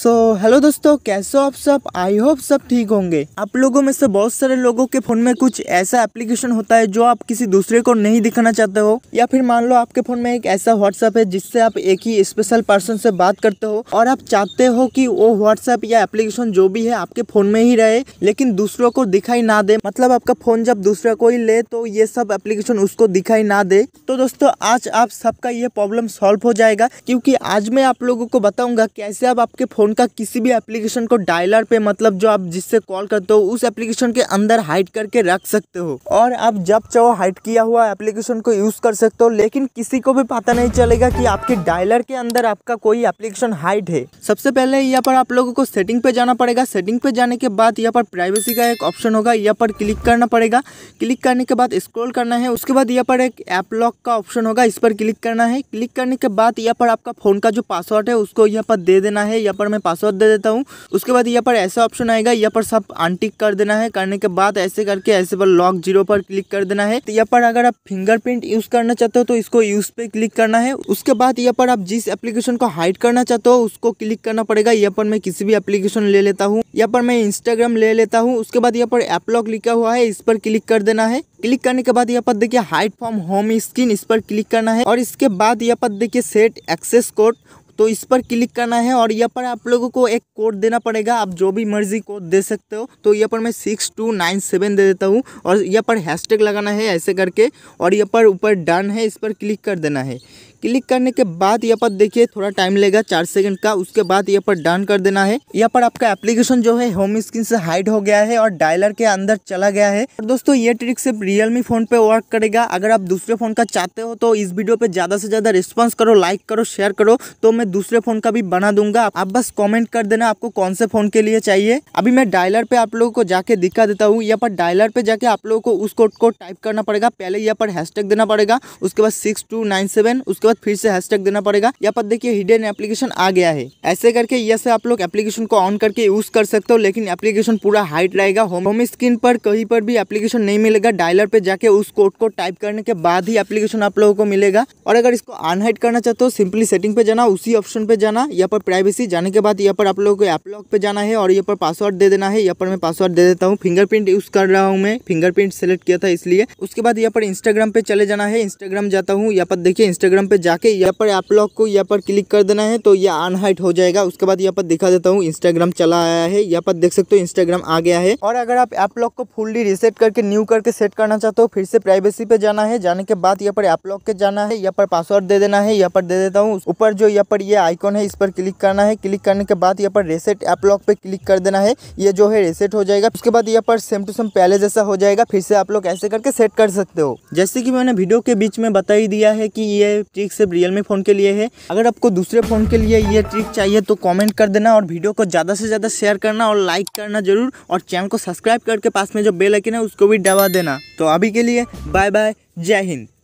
सो so, hello दोस्तों कैसे हो आप सब आई होप सब ठीक होंगे आप लोगों में से बहुत सारे लोगों के फ़ोन में कुछ ऐसा एप्लीकेशन होता है जो आप किसी दूसरे को नहीं दिखाना चाहते हो या फिर मान लो आपके फ़ोन में एक ऐसा व्हाट्सएप है जिससे आप एक ही स्पेशल पर्सन से बात करते हो और आप चाहते हो कि वो व्हाट्सएप या एप्लीकेशन जो भी है आपके फ़ोन में ही रहे लेकिन दूसरों को दिखाई ना दे मतलब आपका फ़ोन जब दूसरा कोई ले तो ये सब एप्लीकेशन उसको दिखाई ना दे तो दोस्तों आज आप सबका ये प्रॉब्लम सॉल्व हो जाएगा क्योंकि आज मैं आप लोगों को बताऊंगा कैसे आप आपके फ़ोन फ़ोन का किसी भी एप्लीकेशन को डायलर पे मतलब जो आप जिससे कॉल करते हो उस एप्लीकेशन के अंदर हाइड करके रख सकते हो और आप जब चाहो हाइड किया हुआ एप्लीकेशन को यूज़ कर सकते हो लेकिन किसी को भी पता नहीं चलेगा कि आपके डायलर के अंदर आपका कोई एप्लीकेशन हाइड है सबसे पहले यहाँ पर आप लोगों को सेटिंग पे जाना पड़ेगा सेटिंग पे जाने के बाद यहाँ पर प्राइवेसी का एक ऑप्शन होगा यहाँ पर क्लिक करना पड़ेगा क्लिक करने के बाद स्क्रोल करना है उसके बाद यहाँ पर एक ऐप लॉक का ऑप्शन होगा इस पर क्लिक करना है क्लिक करने के बाद यहाँ पर आपका फ़ोन का जो पासवर्ड है उसको यहाँ पर दे देना है यहाँ पर मैं में पासवर्ड दे देता हूँ उसके बाद यहाँ पर ऐसा ऑप्शन आएगा यहाँ पर सब अनटिक कर देना है करने के बाद ऐसे करके ऐसे पर लॉक जीरो पर क्लिक कर देना है तो यहाँ पर अगर आप फिंगरप्रिंट यूज करना चाहते हो तो इसको यूज पे क्लिक करना है उसके बाद यहाँ पर आप जिस एप्लीकेशन को हाइड करना चाहते हो उसको क्लिक करना पड़ेगा यहाँ पर मैं किसी भी एप्लीकेशन ले लेता हूँ यहाँ पर मैं इंस्टाग्राम ले लेता हूँ उसके बाद यहाँ पर एपलॉक लिखा हुआ है इस पर क्लिक कर देना है क्लिक करने के बाद यहाँ पर देखिए हाइट फॉर्म होम स्क्रीन इस पर क्लिक करना है और इसके बाद यहाँ पर देखिए सेट एक्सेस कोड तो इस पर क्लिक करना है और यहाँ पर आप लोगों को एक कोड देना पड़ेगा आप जो भी मर्जी कोड दे सकते हो तो यहाँ पर मैं सिक्स टू नाइन सेवन दे देता हूँ और यहाँ पर हैशटैग लगाना है ऐसे करके और यहाँ पर ऊपर डन है इस पर क्लिक कर देना है क्लिक करने के बाद यहाँ पर देखिए थोड़ा टाइम लेगा चार सेकंड का उसके बाद यहाँ पर डन कर देना है यहाँ पर आपका एप्लीकेशन जो है होम स्क्रीन से हाइड हो गया है और डायलर के अंदर चला गया है और दोस्तों ये ट्रिक सिर्फ रियलमी फोन पे वर्क करेगा अगर आप दूसरे फोन का चाहते हो तो इस वीडियो पे ज्यादा से ज्यादा रिस्पॉन्स करो लाइक करो शेयर करो तो मैं दूसरे फोन का भी बना दूंगा आप बस कॉमेंट कर देना आपको कौन से फोन के लिए चाहिए अभी मैं डायलर पे आप लोगों को जाके दिखा देता हूँ यहाँ पर डायलर पे जाके आप लोगों को उस कोड को टाइप करना पड़ेगा पहले यहाँ पर हैशटैग देना पड़ेगा उसके बाद सिक्स टू नाइन सेवन उसके बाद फिर से हैशटैग देना पड़ेगा यहाँ पर देखिए हिडन एप्लीकेशन आ गया है ऐसे करके यह से आप लोग एप्लीकेशन को ऑन करके यूज कर सकते हो लेकिन एप्लीकेशन पूरा हाइट रहेगा होम स्क्रीन पर कहीं पर भी एप्लीकेशन नहीं मिलेगा डायलर पे जाके उस कोड को टाइप करने के बाद ही एप्लीकेशन आप लोगों को मिलेगा और अगर इसको अनहाइट करना चाहते हो सिंपली सेटिंग पे जाना उसी ऑप्शन पे जाना यहाँ पर प्राइवेसी जाने के बाद यहाँ पर आप लोगों को एपलॉग पे जाना है और यहाँ पर पासवर्ड दे देना है यहाँ पर मैं पासवर्ड दे देता हूँ फिंगरप्रिंट यूज कर रहा हूँ मैं फिंगरप्रिंट सेलेक्ट किया था इसलिए उसके बाद यहाँ पर इंस्टाग्राम पे चले जाना है इंस्टाग्राम जाता हूँ यहाँ पर देखिए इंस्टाग्राम पे जाके यहाँ पर आप लोग को यहाँ पर क्लिक कर देना है तो यह अनहाइट हो जाएगा उसके बाद यहाँ पर दिखा देता हूँ इंस्टाग्राम चला आया है यहाँ पर देख सकते हो इंस्टाग्राम आ गया है और अगर आप ऐप लॉक को फुल्ली रिसेट करके न्यू करके सेट करना चाहते हो फिर से प्राइवेसी पे जाना है जाने के बाद यहाँ पर ऐप लॉक के जाना है यहाँ पर पासवर्ड दे देना है यहाँ पर दे देता हूँ ऊपर जो यहाँ पर ये आइकॉन है इस पर क्लिक करना है क्लिक करने के बाद यहाँ पर रिसेट ऐप लॉक पे क्लिक कर देना है ये जो है रिसेट हो जाएगा उसके बाद यहाँ पर सेम टू सेम पहले जैसा हो जाएगा फिर से आप लोग ऐसे करके सेट कर सकते हो जैसे की मैंने वीडियो के बीच में बता ही दिया है की ये ट्रिक सिर्फ रियलमी फ़ोन के लिए है अगर आपको दूसरे फ़ोन के लिए ये ट्रिक चाहिए तो कमेंट कर देना और वीडियो को ज़्यादा से ज़्यादा शेयर करना और लाइक करना जरूर और चैनल को सब्सक्राइब करके पास में जो बेल आइकन है उसको भी दबा देना तो अभी के लिए बाय बाय जय हिंद